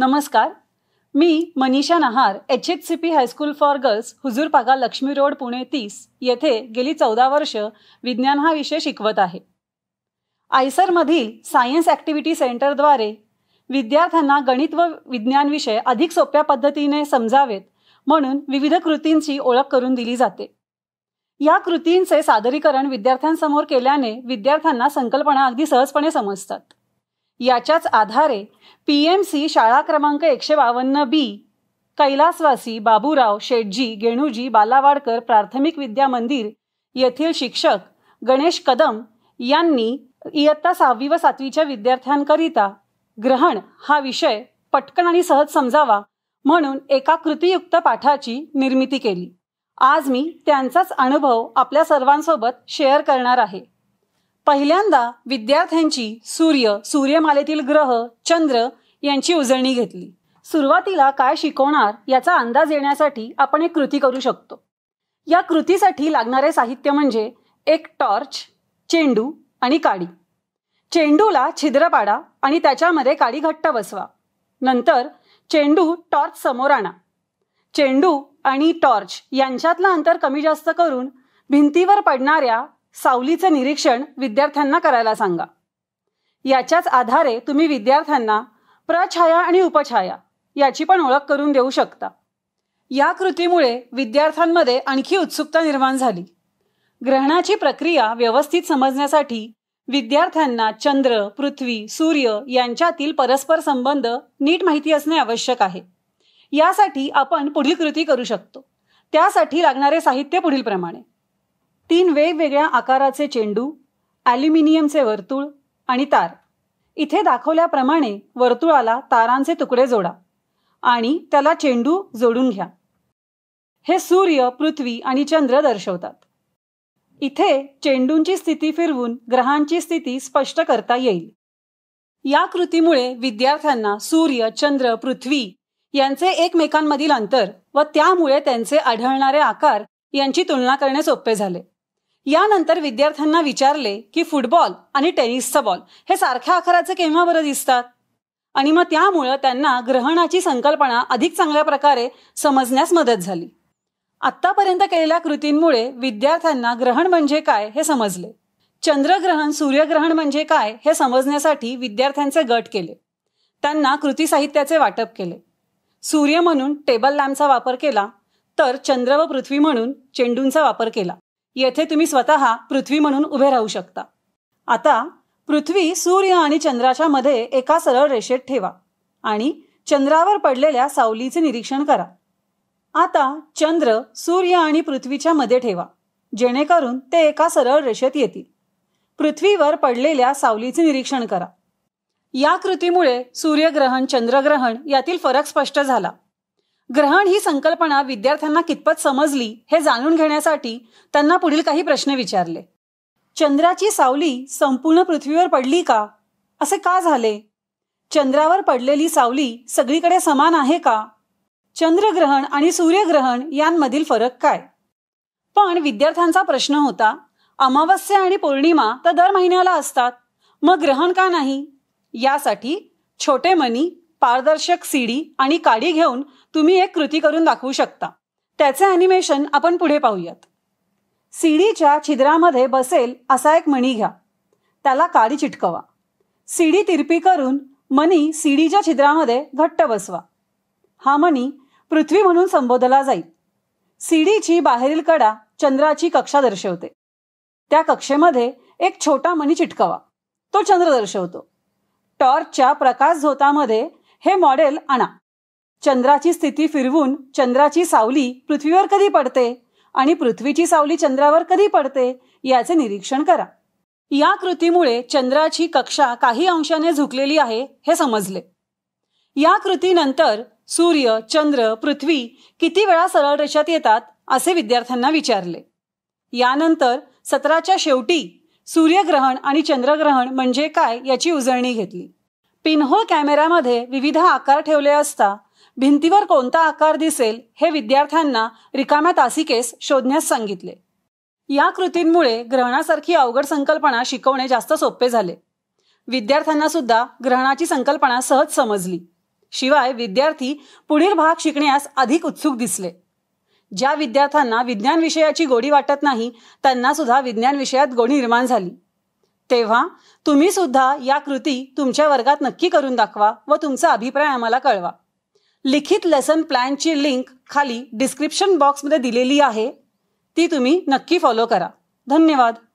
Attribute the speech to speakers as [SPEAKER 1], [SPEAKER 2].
[SPEAKER 1] नमस्कार मी Manisha Nahar H H C P high school for girls Huzurpaga Laxmi road Pune तीस येथे गेली चौदा वर्ष विज्ञान हा विषय शिकवत आहे आयसरमधील सायन्स ॲक्टिव्हिटी सेंटरद्वारे विद्यार्थ्यांना गणित व विज्ञान विषय अधिक सोप्या पद्धतीने समजावेत म्हणून विविध कृतींची ओळख करून दिली जाते या कृतींचे सादरीकरण विद्यार्थ्यांसमोर केल्याने विद्यार्थ्यांना संकल्पना अगदी सहजपणे समजतात याच्याच आधारे पी एम सी शाळा क्रमांक एकशे बावन्न बी कैलासवासी बाबूराव शेटजी गेणूजी बालावाडकर प्राथमिक विद्या मंदिर येथील शिक्षक गणेश कदम यांनी इयत्ता सहावी व सातवीच्या विद्यार्थ्यांकरिता ग्रहण हा विषय पटकन आणि सहज समजावा म्हणून एका कृतीयुक्त पाठाची निर्मिती केली आज मी त्यांचाच अनुभव आपल्या सर्वांसोबत शेअर करणार आहे पहिल्यांदा विद्यार्थ्यांची सूर्य सूर्यमालेतील ग्रह चंद्र यांची उजळणी घेतली सुरुवातीला काय शिकवणार याचा अंदाज येण्यासाठी आपण एक कृती करू शकतो या कृतीसाठी लागणारे साहित्य म्हणजे एक टॉर्च चेंडू आणि काडी चेंडूला छिद्र पाडा आणि त्याच्यामध्ये काडी घट्ट बसवा नंतर चेंडू टॉर्च समोर आणा चेंडू आणि टॉर्च यांच्यातलं अंतर कमी जास्त करून भिंतीवर पडणाऱ्या सावलीचं निरीक्षण विद्यार्थ्यांना करायला सांगा याच्याच आधारे तुम्ही विद्यार्थ्यांना प्रछाया आणि उपछाया याची पण ओळख करून देऊ शकता या कृतीमुळे विद्यार्थ्यांमध्ये आणखी उत्सुकता निर्माण झाली ग्रहणाची प्रक्रिया व्यवस्थित समजण्यासाठी विद्यार्थ्यांना चंद्र पृथ्वी सूर्य यांच्यातील परस्पर संबंध नीट माहिती असणे आवश्यक आहे यासाठी आपण पुढील कृती करू शकतो त्यासाठी लागणारे साहित्य पुढीलप्रमाणे तीन वेगवेगळ्या आकाराचे चेंडू ॲल्युमिनियमचे वर्तुळ आणि तार इथे दाखवल्याप्रमाणे वर्तुळाला तारांचे तुकडे जोडा आणि त्याला चेंडू जोडून घ्या हे सूर्य पृथ्वी आणि चंद्र दर्शवतात इथे चेंडूंची स्थिती फिरवून ग्रहांची स्थिती स्पष्ट करता येईल या कृतीमुळे विद्यार्थ्यांना सूर्य चंद्र पृथ्वी यांचे एकमेकांमधील अंतर व त्यामुळे त्यांचे आढळणारे आकार यांची तुलना करणे सोपे झाले यानंतर विद्यार्थ्यांना विचारले की फुटबॉल आणि टेनिसचा बॉल हे सारख्या आकाराचे केव्हा बरं दिसतात आणि मग त्यामुळं त्यांना ग्रहणाची संकल्पना अधिक चांगल्या प्रकारे समजण्यास मदत झाली आत्तापर्यंत केलेल्या कृतींमुळे विद्यार्थ्यांना ग्रहण म्हणजे काय हे समजले चंद्रग्रहण सूर्यग्रहण म्हणजे काय हे समजण्यासाठी विद्यार्थ्यांचे गट केले त्यांना कृती साहित्याचे वाटप केले सूर्य म्हणून टेबल लॅम्पचा वापर केला तर चंद्र व पृथ्वी म्हणून चेंडूंचा वापर केला येथे तुम्ही स्वतः पृथ्वी म्हणून उभे राहू शकता आता पृथ्वी सूर्य आणि चंद्राच्या मध्ये एका सरळ रेषेत ठेवा आणि चंद्रावर पडलेल्या सावलीचे निरीक्षण करा आता चंद्र सूर्य आणि पृथ्वीच्या मध्ये ठेवा जेणेकरून ते एका सरळ रेषेत येतील पृथ्वीवर पडलेल्या सावलीचे निरीक्षण करा या कृतीमुळे सूर्यग्रहण चंद्रग्रहण यातील फरक स्पष्ट झाला ग्रहण ही संकल्पना विद्यार्थ्यांना कितपत समजली हे जाणून घेण्यासाठी त्यांना पुढील काही प्रश्न विचारले चंद्राची सावली संपूर्ण पृथ्वीवर पडली का असे का झाले चंद्रावर पडलेली सावली सगळीकडे समान आहे का चंद्रग्रहण आणि सूर्यग्रहण यांमधील फरक काय पण विद्यार्थ्यांचा प्रश्न होता अमावस्या आणि पौर्णिमा तर दर महिन्याला असतात मग ग्रहण का नाही यासाठी छोटे मनी पारदर्शक सीडी आणि काडी घेऊन तुम्ही एक कृती करून दाखवू शकता त्याचे अॅनिमेशन आपण पुढे पाहूयात सीडीच्या छिद्रामध्ये बसेल असा एक मणी घ्या त्याला काडी चिटकवा सीडी तिरपी करून मणी सीडीच्या छिद्रामध्ये घट्ट बसवा हा मणी पृथ्वी म्हणून संबोधला जाईल सीडीची बाहेरील कडा चंद्राची कक्षा दर्शवते त्या कक्षेमध्ये एक छोटा मणी चिटकवा तो चंद्र दर्शवतो टॉर्चच्या प्रकाश झोतामध्ये हे मॉडेल आणा चंद्राची स्थिती फिरवून चंद्राची सावली पृथ्वीवर कधी पडते आणि पृथ्वीची सावली चंद्रावर कधी पडते याचे निरीक्षण करा या कृतीमुळे चंद्राची कक्षा काही अंशाने झुकलेली आहे हे समजले या कृतीनंतर सूर्य चंद्र पृथ्वी किती वेळा सरळ रेषात येतात असे विद्यार्थ्यांना विचारले यानंतर सत्राच्या शेवटी सूर्यग्रहण आणि चंद्रग्रहण म्हणजे काय याची उजळणी घेतली पिनहोल कॅमेऱ्यामध्ये विविध आकार ठेवले असता भिंतीवर कोणता आकार दिसेल हे विद्यार्थ्यांना रिकाम्या तासिकेस शोधण्यास सांगितले या कृतींमुळे ग्रहणासारखी अवघड संकल्पना शिकवणे जास्त सोपे झाले विद्यार्थ्यांना सुद्धा ग्रहणाची संकल्पना सहज समजली शिवाय विद्यार्थी पुढील भाग शिकण्यास अधिक उत्सुक दिसले ज्या विद्यार्थ्यांना विज्ञान विषयाची गोडी वाटत नाही त्यांना सुद्धा विज्ञान विषयात गोडी निर्माण झाली तेव्हा तुम्ही सुद्धा या कृती तुमच्या वर्गात नक्की करून दाखवा व तुमचा अभिप्राय आम्हाला कळवा लिखित लेसन प्लॅनची लिंक खाली डिस्क्रिप्शन बॉक्समध्ये दिलेली आहे ती तुम्ही नक्की फॉलो करा धन्यवाद